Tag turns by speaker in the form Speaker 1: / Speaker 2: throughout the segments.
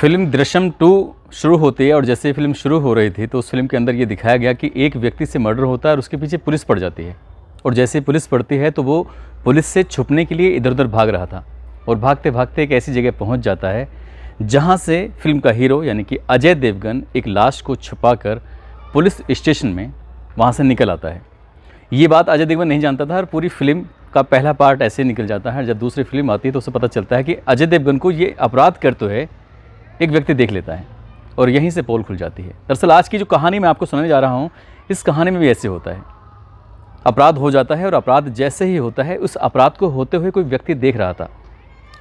Speaker 1: film Drishyam to शुरू होती है और जैसे ही फिल्म शुरू हो रही थी तो उस फिल्म के अंदर ये दिखाया गया कि एक व्यक्ति से मर्डर होता है और उसके पीछे पुलिस पड़ जाती है और जैसे ही पुलिस पड़ती है तो वो पुलिस से छुपने के लिए इधर उधर भाग रहा था और भागते भागते एक ऐसी जगह पहुंच जाता है जहां से फिल्म का हीरो यानी कि अजय देवगन एक लाश को छुपा कर पुलिस स्टेशन में वहाँ से निकल आता है ये बात अजय देवगन नहीं जानता था और पूरी फिल्म का पहला पार्ट ऐसे निकल जाता है जब दूसरी फिल्म आती है तो उसे पता चलता है कि अजय देवगन को ये अपराध करते हुए एक व्यक्ति देख लेता है और यहीं से पोल खुल जाती है दरअसल आज की जो कहानी मैं आपको सुनाने जा रहा हूँ इस कहानी में भी ऐसे होता है अपराध हो जाता है और अपराध जैसे ही होता है उस अपराध को होते हुए कोई व्यक्ति देख रहा था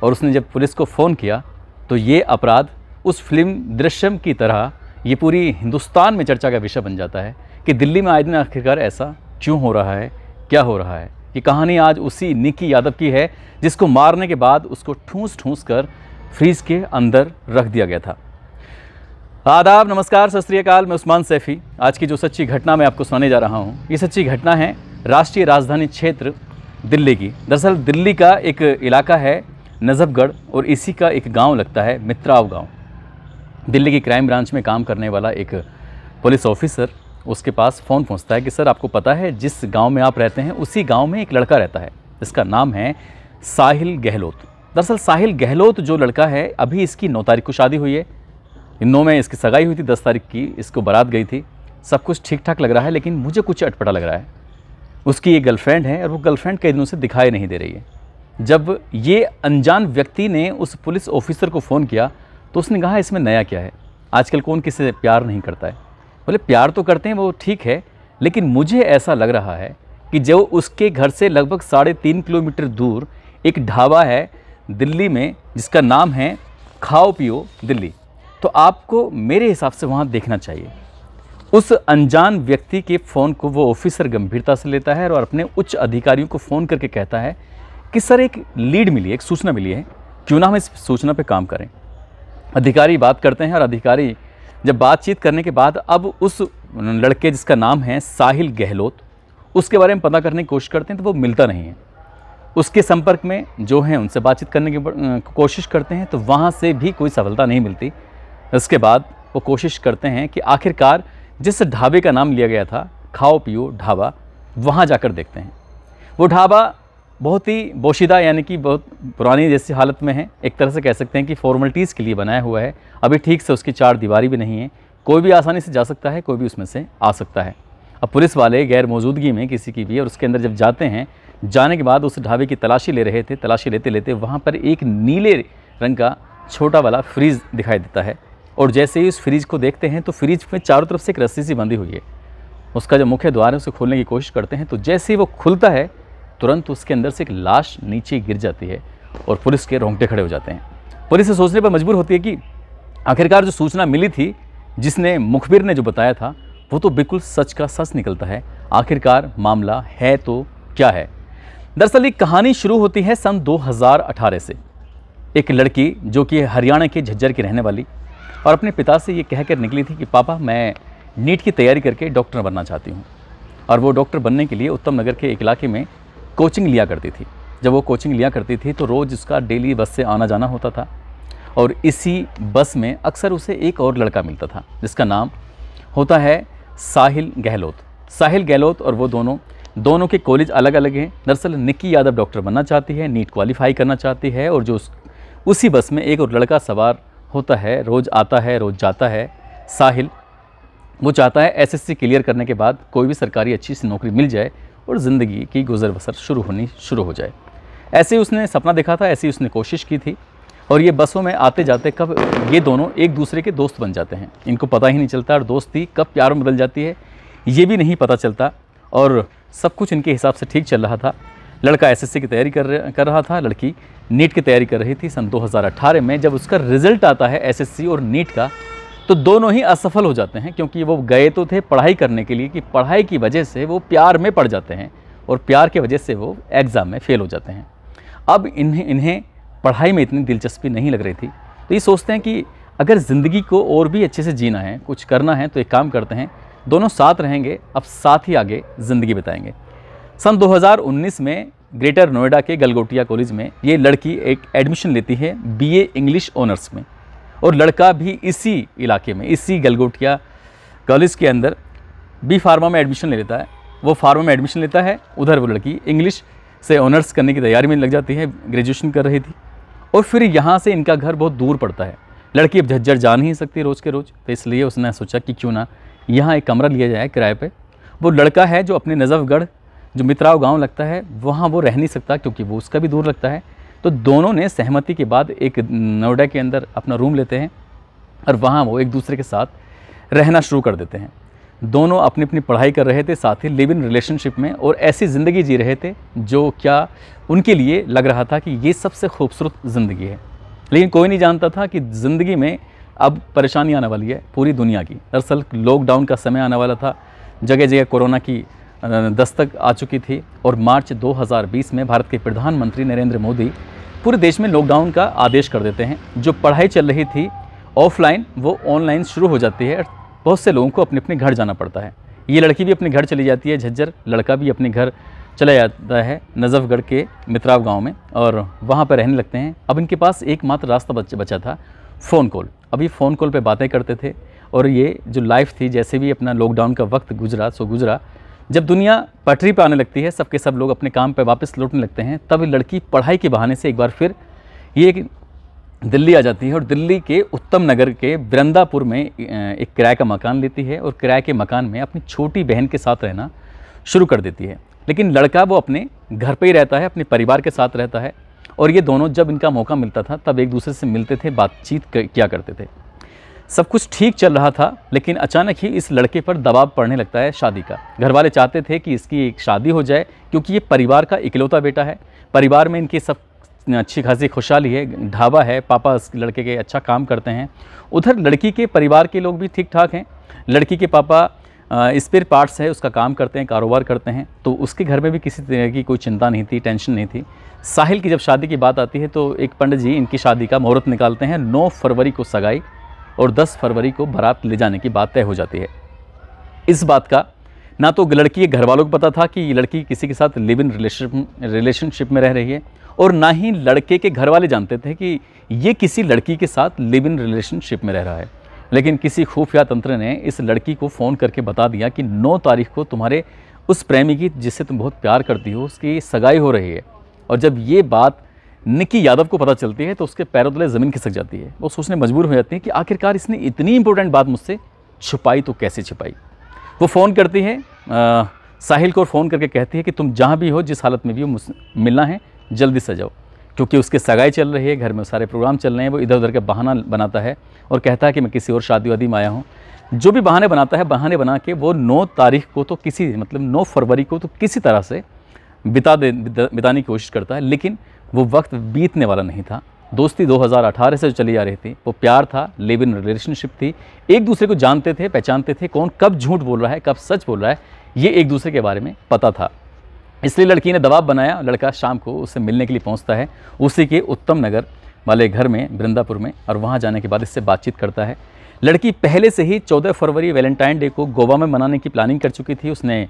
Speaker 1: और उसने जब पुलिस को फ़ोन किया तो ये अपराध उस फिल्म दृश्यम की तरह ये पूरी हिंदुस्तान में चर्चा का विषय बन जाता है कि दिल्ली में आए दिन आखिरकार ऐसा क्यों हो रहा है क्या हो रहा है ये कहानी आज उसी निकी यादव की है जिसको मारने के बाद उसको ठूंस ठूंस कर फ्रीज के अंदर रख दिया गया था आदाब नमस्कार सत मैं उस्मान सैफ़ी आज की जो सच्ची घटना मैं आपको सुनाने जा रहा हूँ ये सच्ची घटना है राष्ट्रीय राजधानी क्षेत्र दिल्ली की दरअसल दिल्ली का एक इलाका है नजफगढ़ और इसी का एक गांव लगता है मित्राव गांव दिल्ली की क्राइम ब्रांच में काम करने वाला एक पुलिस ऑफिसर उसके पास फ़ोन पहुंचता है कि सर आपको पता है जिस गांव में आप रहते हैं उसी गांव में एक लड़का रहता है जिसका नाम है साहिल गहलोत दरअसल साहिल गहलोत जो लड़का है अभी इसकी नौ तारीख को शादी हुई है नौ में इसकी सगाई हुई थी दस तारीख की इसको बारात गई थी सब कुछ ठीक ठाक लग रहा है लेकिन मुझे कुछ अटपटा लग रहा है उसकी ये गर्लफ्रेंड है और वो गर्लफ्रेंड कई दिनों से दिखाई नहीं दे रही है जब ये अनजान व्यक्ति ने उस पुलिस ऑफिसर को फ़ोन किया तो उसने कहा इसमें नया क्या है आजकल कौन किसी से प्यार नहीं करता है बोले प्यार तो करते हैं वो ठीक है लेकिन मुझे ऐसा लग रहा है कि जो उसके घर से लगभग साढ़े तीन किलोमीटर दूर एक ढाबा है दिल्ली में जिसका नाम है खाओ पियो दिल्ली तो आपको मेरे हिसाब से वहाँ देखना चाहिए उस अनजान व्यक्ति के फ़ोन को वो ऑफिसर गंभीरता से लेता है और अपने उच्च अधिकारियों को फ़ोन करके कहता है कि सर एक लीड मिली एक सूचना मिली है क्यों ना हम इस सूचना पे काम करें अधिकारी बात करते हैं और अधिकारी जब बातचीत करने के बाद अब उस लड़के जिसका नाम है साहिल गहलोत उसके बारे में पता करने की कोशिश करते हैं तो वो मिलता नहीं है उसके संपर्क में जो हैं उनसे बातचीत करने की कोशिश करते हैं तो वहाँ से भी कोई सफलता नहीं मिलती इसके बाद वो कोशिश करते हैं कि आखिरकार जिस ढाबे का नाम लिया गया था खाओ पियो ढाबा वहाँ जाकर देखते हैं वो ढाबा बहुत ही बोशीदा यानी कि बहुत पुरानी जैसी हालत में है एक तरह से कह सकते हैं कि फॉर्मेलिटीज़ के लिए बनाया हुआ है अभी ठीक से उसकी चार दीवारी भी नहीं है कोई भी आसानी से जा सकता है कोई भी उसमें से आ सकता है अब पुलिस वाले गैर मौजूदगी में किसी की भी और उसके अंदर जब जाते हैं जाने के बाद उस ढाबे की तलाशी ले रहे थे तलाशी लेते लेते वहाँ पर एक नीले रंग का छोटा वाला फ्रिज दिखाई देता है और जैसे ही उस फ्रिज को देखते हैं तो फ्रिज में चारों तरफ से एक रस्सी सी बंधी हुई है उसका जो मुख्य द्वार है उसे खोलने की कोशिश करते हैं तो जैसे ही वो खुलता है तुरंत उसके अंदर से एक लाश नीचे गिर जाती है और पुलिस के रोंगटे खड़े हो जाते हैं पुलिस से सोचने पर मजबूर होती है कि आखिरकार जो सूचना मिली थी जिसने मुखबिर ने जो बताया था वो तो बिल्कुल सच का सच निकलता है आखिरकार मामला है तो क्या है दरअसल एक कहानी शुरू होती है सन 2018 से एक लड़की जो कि हरियाणा के झज्जर की रहने वाली और अपने पिता से ये कहकर निकली थी कि पापा मैं नीट की तैयारी करके डॉक्टर बनना चाहती हूँ और वो डॉक्टर बनने के लिए उत्तम नगर के एक इलाके में कोचिंग लिया करती थी जब वो कोचिंग लिया करती थी तो रोज़ उसका डेली बस से आना जाना होता था और इसी बस में अक्सर उसे एक और लड़का मिलता था जिसका नाम होता है साहिल गहलोत साहिल गहलोत और वो दोनों दोनों के कॉलेज अलग अलग हैं दरअसल निक्की यादव डॉक्टर बनना चाहती है नीट क्वालिफाई करना चाहती है और जो उसी बस में एक और लड़का सवार होता है रोज़ आता है रोज़ जाता है साहिल वो चाहता है एसएससी क्लियर करने के बाद कोई भी सरकारी अच्छी सी नौकरी मिल जाए और ज़िंदगी की गुजर बसर शुरू होनी शुरू हो जाए ऐसे ही उसने सपना देखा था ऐसी उसने कोशिश की थी और ये बसों में आते जाते कब ये दोनों एक दूसरे के दोस्त बन जाते हैं इनको पता ही नहीं चलता और दोस्ती कब प्यार में बदल जाती है ये भी नहीं पता चलता और सब कुछ इनके हिसाब से ठीक चल रहा था लड़का एसएससी की तैयारी कर कर रहा था लड़की नीट की तैयारी कर रही थी सन 2018 में जब उसका रिजल्ट आता है एसएससी और नीट का तो दोनों ही असफल हो जाते हैं क्योंकि वो गए तो थे पढ़ाई करने के लिए कि पढ़ाई की वजह से वो प्यार में पड़ जाते हैं और प्यार की वजह से वो एग्ज़ाम में फ़ेल हो जाते हैं अब इन्हें इन्हें पढ़ाई में इतनी दिलचस्पी नहीं लग रही थी तो ये सोचते हैं कि अगर ज़िंदगी को और भी अच्छे से जीना है कुछ करना है तो एक काम करते हैं दोनों साथ रहेंगे अब साथ ही आगे ज़िंदगी बिताएंगे सन 2019 में ग्रेटर नोएडा के गलगोटिया कॉलेज में ये लड़की एक एडमिशन लेती है बीए इंग्लिश ऑनर्स में और लड़का भी इसी इलाके में इसी गलगोटिया कॉलेज के अंदर बी फार्मा में एडमिशन ले लेता है वो फार्मा में एडमिशन लेता है उधर वो लड़की इंग्लिश से ऑनर्स करने की तैयारी में लग जाती है ग्रेजुएशन कर रही थी और फिर यहाँ से इनका घर बहुत दूर पड़ता है लड़की अब झज्जर जा नहीं सकती रोज़ के रोज़ तो इसलिए उसने सोचा कि क्यों ना यहाँ एक कमरा लिया जाए किराए पर वो लड़का है जो अपने नजफगढ़ जो मित्राव गांव लगता है वहाँ वो रह नहीं सकता क्योंकि वो उसका भी दूर लगता है तो दोनों ने सहमति के बाद एक नोएडा के अंदर अपना रूम लेते हैं और वहाँ वो एक दूसरे के साथ रहना शुरू कर देते हैं दोनों अपनी अपनी पढ़ाई कर रहे थे साथ ही लिव इन रिलेशनशिप में और ऐसी ज़िंदगी जी रहे थे जो क्या उनके लिए लग रहा था कि ये सबसे खूबसूरत ज़िंदगी है लेकिन कोई नहीं जानता था कि ज़िंदगी में अब परेशानी आने वाली है पूरी दुनिया की दरअसल लॉकडाउन का समय आने वाला था जगह जगह कोरोना की दस्तक आ चुकी थी और मार्च 2020 में भारत के प्रधानमंत्री नरेंद्र मोदी पूरे देश में लॉकडाउन का आदेश कर देते हैं जो पढ़ाई चल रही थी ऑफलाइन वो ऑनलाइन शुरू हो जाती है बहुत से लोगों को अपने अपने घर जाना पड़ता है ये लड़की भी अपने घर चली जाती है झज्जर लड़का भी अपने घर चला जाता है नजफगढ़ के मित्राव गांव में और वहाँ पर रहने लगते हैं अब इनके पास एकमात्र रास्ता बचा था फ़ोन कॉल अभी फ़ोन कॉल पे बातें करते थे और ये जो लाइफ थी जैसे भी अपना लॉकडाउन का वक्त गुजरा सो गुजरा जब दुनिया पटरी पर आने लगती है सबके सब लोग अपने काम पर वापस लौटने लगते हैं तब लड़की पढ़ाई के बहाने से एक बार फिर ये दिल्ली आ जाती है और दिल्ली के उत्तम नगर के बृंदापुर में एक किराए का मकान लेती है और किराए के मकान में अपनी छोटी बहन के साथ रहना शुरू कर देती है लेकिन लड़का वो अपने घर पे ही रहता है अपने परिवार के साथ रहता है और ये दोनों जब इनका मौका मिलता था तब एक दूसरे से मिलते थे बातचीत किया करते थे सब कुछ ठीक चल रहा था लेकिन अचानक ही इस लड़के पर दबाव पड़ने लगता है शादी का घर वाले चाहते थे कि इसकी एक शादी हो जाए क्योंकि ये परिवार का इकलौता बेटा है परिवार में इनकी सब अच्छी खासी खुशहाली है ढाबा है पापा इस लड़के के अच्छा काम करते हैं उधर लड़की के परिवार के लोग भी ठीक ठाक हैं लड़की के पापा स्पेयर पार्ट्स है उसका काम करते हैं कारोबार करते हैं तो उसके घर में भी किसी तरह की कोई चिंता नहीं थी टेंशन नहीं थी साहिल की जब शादी की बात आती है तो एक पंडित जी इनकी शादी का मुहूर्त निकालते हैं नौ फरवरी को सगाई और दस फरवरी को बारात ले जाने की बात तय हो जाती है इस बात का ना तो लड़की के घर वालों को पता था कि ये लड़की किसी के साथ लिव इन रिलेशनशिप में रह रही है और ना ही लड़के के घर वाले जानते थे कि ये किसी लड़की के साथ लिव इन रिलेशनशिप में रह रहा है लेकिन किसी खुफिया तंत्र ने इस लड़की को फ़ोन करके बता दिया कि 9 तारीख को तुम्हारे उस प्रेमी की जिससे तुम बहुत प्यार करती हो उसकी सगाई हो रही है और जब ये बात निकी यादव को पता चलती है तो उसके पैरों तले ज़मीन खिसक जाती है वो सोचने मजबूर हो जाती है कि आखिरकार इसने इतनी इंपॉर्टेंट बात मुझसे छुपाई तो कैसे छुपाई वो फ़ोन करती है आ, साहिल को फ़ोन करके कहती है कि तुम जहाँ भी हो जिस हालत में भी हो मिलना है जल्दी से जाओ क्योंकि उसकी सगाई चल रही है घर में सारे प्रोग्राम चल रहे हैं वो इधर उधर का बहाना बनाता है और कहता है कि मैं किसी और शादी वादी में आया हूँ जो भी बहाने बनाता है बहाने बना के वो नौ तारीख को तो किसी मतलब नौ फरवरी को तो किसी तरह से बिता दे बिताने की कोशिश करता है लेकिन वो वक्त बीतने वाला नहीं था दोस्ती 2018 से जो चली जा रही थी वो प्यार था लिव इन रिलेशनशिप थी एक दूसरे को जानते थे पहचानते थे कौन कब झूठ बोल रहा है कब सच बोल रहा है ये एक दूसरे के बारे में पता था इसलिए लड़की ने दबाव बनाया लड़का शाम को उससे मिलने के लिए पहुंचता है उसी के उत्तम नगर वाले घर में वृंदापुर में और वहाँ जाने के बाद इससे बातचीत करता है लड़की पहले से ही 14 फरवरी वैलेंटाइन डे को गोवा में मनाने की प्लानिंग कर चुकी थी उसने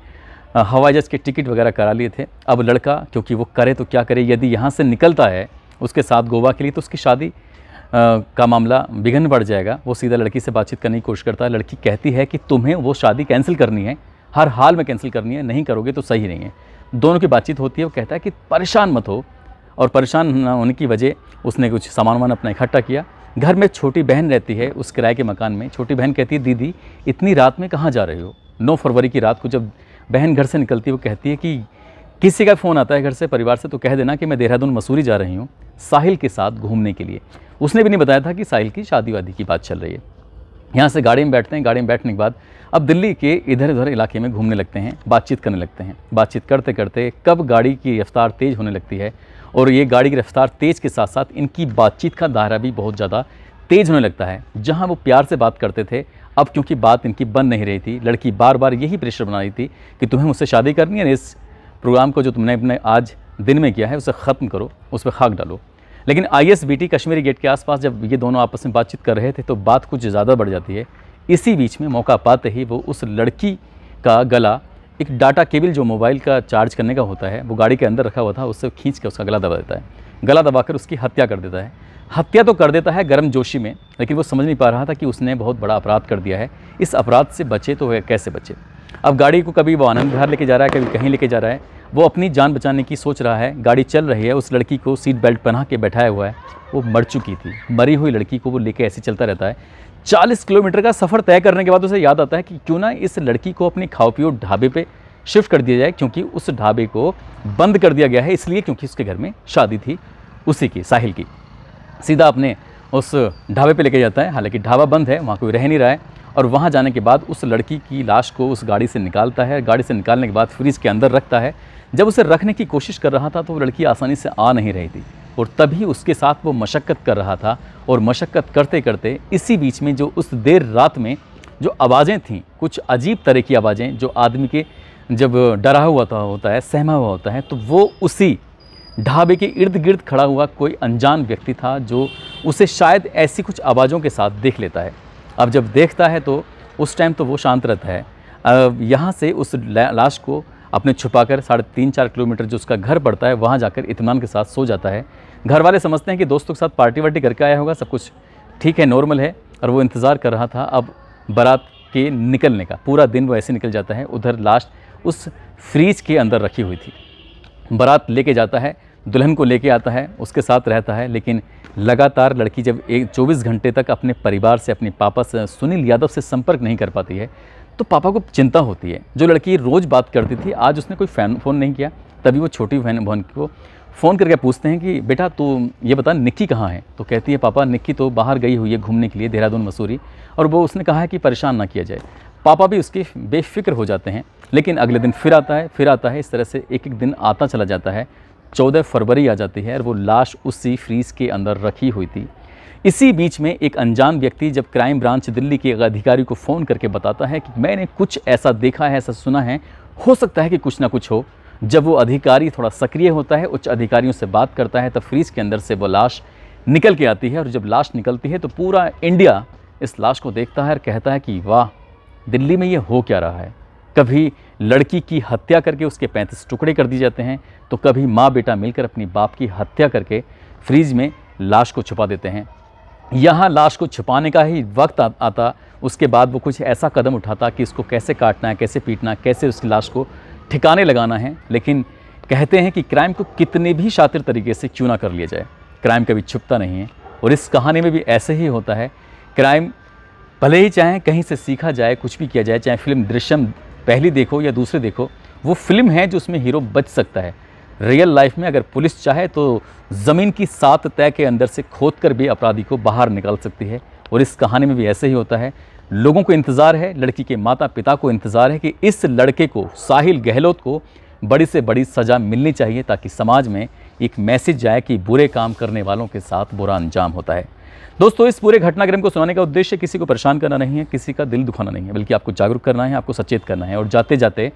Speaker 1: हवाई जहाज़ के टिकट वगैरह करा लिए थे अब लड़का क्योंकि वो करे तो क्या करे यदि यहाँ से निकलता है उसके साथ गोवा के लिए तो उसकी शादी का मामला बिघन बढ़ जाएगा वो सीधा लड़की से बातचीत करने की कोशिश करता है लड़की कहती है कि तुम्हें वो शादी कैंसिल करनी है हर हाल में कैंसिल करनी है नहीं करोगे तो सही नहीं है दोनों की बातचीत होती है वो कहता है कि परेशान मत हो और परेशान ना होने की वजह उसने कुछ सामान वामान अपना इकट्ठा किया घर में छोटी बहन रहती है उस किराए के मकान में छोटी बहन कहती है दीदी इतनी रात में कहाँ जा रहे हो नौ फरवरी की रात को जब बहन घर से निकलती है वो कहती है कि किसी का फ़ोन आता है घर से परिवार से तो कह देना कि मैं देहरादून मसूरी जा रही हूँ साहिल के साथ घूमने के लिए उसने भी नहीं बताया था कि साहिल की शादी वादी की बात चल रही है यहाँ से गाड़ी में बैठते हैं गाड़ी में बैठने के बाद अब दिल्ली के इधर उधर इलाके में घूमने लगते हैं बातचीत करने लगते हैं बातचीत करते करते कब गाड़ी की रफ्तार तेज़ होने लगती है और ये गाड़ी की रफ्तार तेज़ के साथ साथ इनकी बातचीत का दायरा भी बहुत ज़्यादा तेज़ होने लगता है जहाँ वो प्यार से बात करते थे अब क्योंकि बात इनकी बन नहीं रही थी लड़की बार बार यही प्रेशर बना रही थी कि तुम्हें मुझसे शादी करनी है इस प्रोग्राम को जो तुमने अपने आज दिन में किया है उसे ख़त्म करो उस पर खाक डालो लेकिन आई एस कश्मीरी गेट के आसपास जब ये दोनों आपस में बातचीत कर रहे थे तो बात कुछ ज़्यादा बढ़ जाती है इसी बीच में मौका पाते ही वो उस लड़की का गला एक डाटा केबल जो मोबाइल का चार्ज करने का होता है वो गाड़ी के अंदर रखा हुआ था उससे खींच के उसका गला दबा देता है गला दबाकर उसकी हत्या कर देता है हत्या तो कर देता है गर्म जोशी में लेकिन वो समझ नहीं पा रहा था कि उसने बहुत बड़ा अपराध कर दिया है इस अपराध से बचे तो कैसे बचे अब गाड़ी को कभी वो आनंद विहार लेके जा रहा है कभी कहीं लेके जा रहा है वो अपनी जान बचाने की सोच रहा है गाड़ी चल रही है उस लड़की को सीट बेल्ट पहना के बैठाया हुआ है वो मर चुकी थी मरी हुई लड़की को वो लेके ऐसे चलता रहता है 40 किलोमीटर का सफ़र तय करने के बाद उसे याद आता है कि क्यों ना इस लड़की को अपनी खाओ पियो ढाबे पे शिफ्ट कर दिया जाए क्योंकि उस ढाबे को बंद कर दिया गया है इसलिए क्योंकि उसके घर में शादी थी उसी की साहिल की सीधा अपने उस ढाबे पे लेके जाता है हालांकि ढाबा बंद है वहाँ कोई रह नहीं रहा है और वहाँ जाने के बाद उस लड़की की लाश को उस गाड़ी से निकालता है गाड़ी से निकालने के बाद फ्रिज के अंदर रखता है जब उसे रखने की कोशिश कर रहा था तो वो लड़की आसानी से आ नहीं रही थी और तभी उसके साथ वो मशक्क़त कर रहा था और मशक्क़त करते करते इसी बीच में जो उस देर रात में जो आवाज़ें थीं कुछ अजीब तरह की आवाज़ें जो आदमी के जब डरा हुआ था होता है सहमा हुआ होता है तो वो उसी ढाबे के इर्द गिर्द खड़ा हुआ कोई अनजान व्यक्ति था जो उसे शायद ऐसी कुछ आवाज़ों के साथ देख लेता है अब जब देखता है तो उस टाइम तो वो शांत रहता है यहाँ से उस लाश को अपने छुपाकर साढ़े तीन चार किलोमीटर जो उसका घर पड़ता है वहाँ जाकर इतमान के साथ सो जाता है घर वाले समझते हैं कि दोस्तों के साथ पार्टी वार्टी करके आया होगा सब कुछ ठीक है नॉर्मल है और वो इंतज़ार कर रहा था अब बारात के निकलने का पूरा दिन वो ऐसे निकल जाता है उधर लास्ट उस फ्रीज के अंदर रखी हुई थी बारात लेके जाता है दुल्हन को लेके आता है उसके साथ रहता है लेकिन लगातार लड़की जब एक चौबीस घंटे तक अपने परिवार से अपने पापा से सुनील यादव से संपर्क नहीं कर पाती है तो पापा को चिंता होती है जो लड़की रोज़ बात करती थी आज उसने कोई फैन फ़ोन नहीं किया तभी वो छोटी बहन बहन को फ़ोन करके पूछते हैं कि बेटा तू ये बता निक्की कहाँ है तो कहती है पापा निक्की तो बाहर गई हुई है घूमने के लिए देहरादून मसूरी और वो उसने कहा है कि परेशान ना किया जाए पापा भी उसके बेफिक्र हो जाते हैं लेकिन अगले दिन फिर आता है फिर आता है इस तरह से एक एक दिन आता चला जाता है चौदह फरवरी आ जाती है और वो लाश उसी फ्रीज़ के अंदर रखी हुई थी इसी बीच में एक अनजान व्यक्ति जब क्राइम ब्रांच दिल्ली के एक अधिकारी को फ़ोन करके बताता है कि मैंने कुछ ऐसा देखा है ऐसा सुना है हो सकता है कि कुछ ना कुछ हो जब वो अधिकारी थोड़ा सक्रिय होता है उच्च अधिकारियों से बात करता है तो फ्रीज के अंदर से वो लाश निकल के आती है और जब लाश निकलती है तो पूरा इंडिया इस लाश को देखता है और कहता है कि वाह दिल्ली में ये हो क्या रहा है कभी लड़की की हत्या करके उसके पैंतीस टुकड़े कर दिए जाते हैं तो कभी माँ बेटा मिलकर अपनी बाप की हत्या करके फ्रीज में लाश को छुपा देते हैं यहाँ लाश को छिपाने का ही वक्त आ, आता उसके बाद वो कुछ ऐसा कदम उठाता कि इसको कैसे काटना है कैसे पीटना है कैसे उसकी लाश को ठिकाने लगाना है लेकिन कहते हैं कि क्राइम को कितने भी शातिर तरीके से क्यों ना कर लिया जाए क्राइम कभी छुपता नहीं है और इस कहानी में भी ऐसे ही होता है क्राइम भले ही चाहे कहीं से सीखा जाए कुछ भी किया जाए चाहे फिल्म दृश्यम पहली देखो या दूसरे देखो वो फिल्म है जो उसमें हीरो बच सकता है रियल लाइफ में अगर पुलिस चाहे तो ज़मीन की सात तय के अंदर से खोद कर भी अपराधी को बाहर निकाल सकती है और इस कहानी में भी ऐसे ही होता है लोगों को इंतज़ार है लड़की के माता पिता को इंतज़ार है कि इस लड़के को साहिल गहलोत को बड़ी से बड़ी सज़ा मिलनी चाहिए ताकि समाज में एक मैसेज जाए कि बुरे काम करने वालों के साथ बुरा अंजाम होता है दोस्तों इस पूरे घटनाक्रम को सुनाने का उद्देश्य किसी को परेशान करना नहीं है किसी का दिल दुखाना नहीं है बल्कि आपको जागरूक करना है आपको सचेत करना है और जाते जाते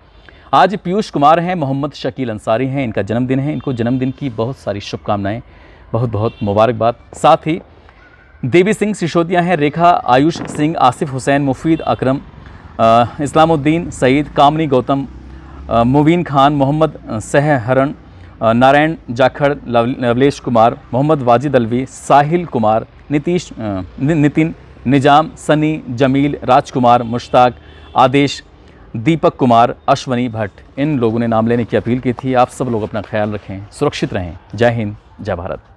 Speaker 1: आज पीयूष कुमार हैं मोहम्मद शकील अंसारी हैं इनका जन्मदिन है इनको जन्मदिन की बहुत सारी शुभकामनाएँ बहुत बहुत मुबारकबाद साथ ही देवी सिंह सिसोदिया हैं रेखा आयुष सिंह आसिफ हुसैन मुफीद अकरम इस्लामुद्दीन सईद कामनी गौतम मुबीन खान मोहम्मद सहहरण नारायण जाखड़ लवलेश कुमार मोहम्मद वाजिद अलवी साहिल कुमार नीतीश नितिन निजाम सनी जमील राजकुमार मुश्ताक आदेश दीपक कुमार अश्वनी भट्ट इन लोगों ने नाम लेने की अपील की थी आप सब लोग अपना ख्याल रखें सुरक्षित रहें जय हिंद जय भारत